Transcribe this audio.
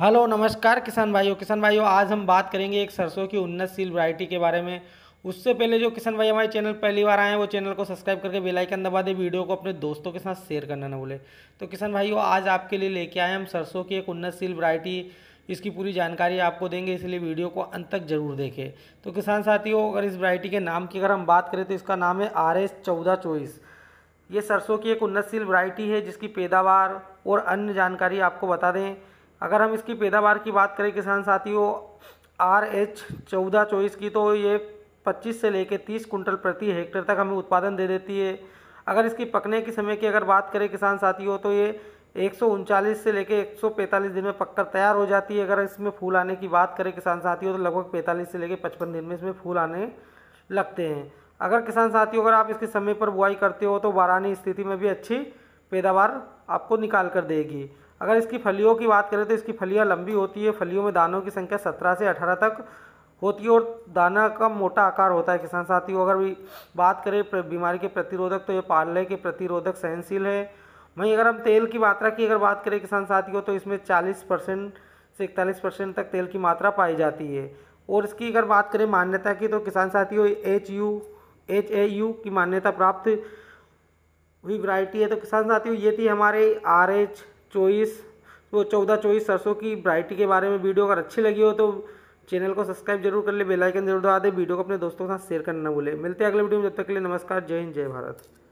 hello नमस्कार किसान भाइयों किसान भाइयों आज हम बात करेंगे एक सरसों की उन्नतशील वैरायटी के बारे में उससे पहले जो किसान भाई हमारे चैनल पहली बार आए हैं वो चैनल को सब्सक्राइब करके बेल आइकन दबा दे वीडियो को अपने दोस्तों के साथ शेयर करना ना भूले तो किसान भाइयों आज आपके लिए लेके आए हम सरसों की एक उन्नतशील वरायटी इसकी पूरी जानकारी आपको देंगे इसलिए वीडियो को अंत तक जरूर देखें तो किसान साथियों अगर इस वरायटी के नाम की अगर हम बात करें तो इसका नाम है आर एस चौदह चौबीस ये सरसों की एक उन्नतशील वरायटी है जिसकी पैदावार और अन्य जानकारी आपको बता दें अगर हम इसकी पैदावार की बात करें किसान साथियों आर एच चौदह चौबीस की तो ये पच्चीस से लेकर तीस कुंटल प्रति हेक्टेयर तक हमें उत्पादन दे देती है अगर इसकी पकने के समय की अगर बात करें किसान साथियों तो ये एक से लेकर एक दिन में पककर तैयार हो जाती है अगर इसमें फूल आने की बात करें किसान साथियों तो लगभग पैंतालीस से लेकर पचपन दिन में इसमें फूल आने लगते हैं अगर किसान साथियों अगर आप इसके समय पर बुआई करते हो तो बारानी स्थिति में भी अच्छी पैदावार आपको निकाल कर देगी अगर इसकी फलियों की बात करें तो इसकी फलियाँ लंबी होती है फलियों में दानों की संख्या सत्रह से अठारह तक होती है और दाना का मोटा आकार होता है किसान साथियों अगर भी बात करें बीमारी के प्रतिरोधक तो ये पार्ले के प्रतिरोधक सहनशील है वहीं अगर हम तेल की मात्रा की अगर बात करें किसान साथियों तो इसमें 40 परसेंट से इकतालीस परसेंट तक तेल की मात्रा पाई जाती है और इसकी अगर बात करें मान्यता की तो किसान साथियों H U H A U की मान्यता प्राप्त हुई वरायटी है तो किसान साथियों ये थी हमारे आर एच चौबीस वो चौदह चौबीस सरसों की वरायटी के बारे में वीडियो अगर अच्छी लगी हो तो चैनल को सब्सक्राइब जरूर कर ले बेल आइकन जरूर दबा दे वीडियो को अपने दोस्तों के साथ शेयर करना ना भूले मिलते हैं अगले वीडियो में जब तक के लिए नमस्कार जय हिंद जय भारत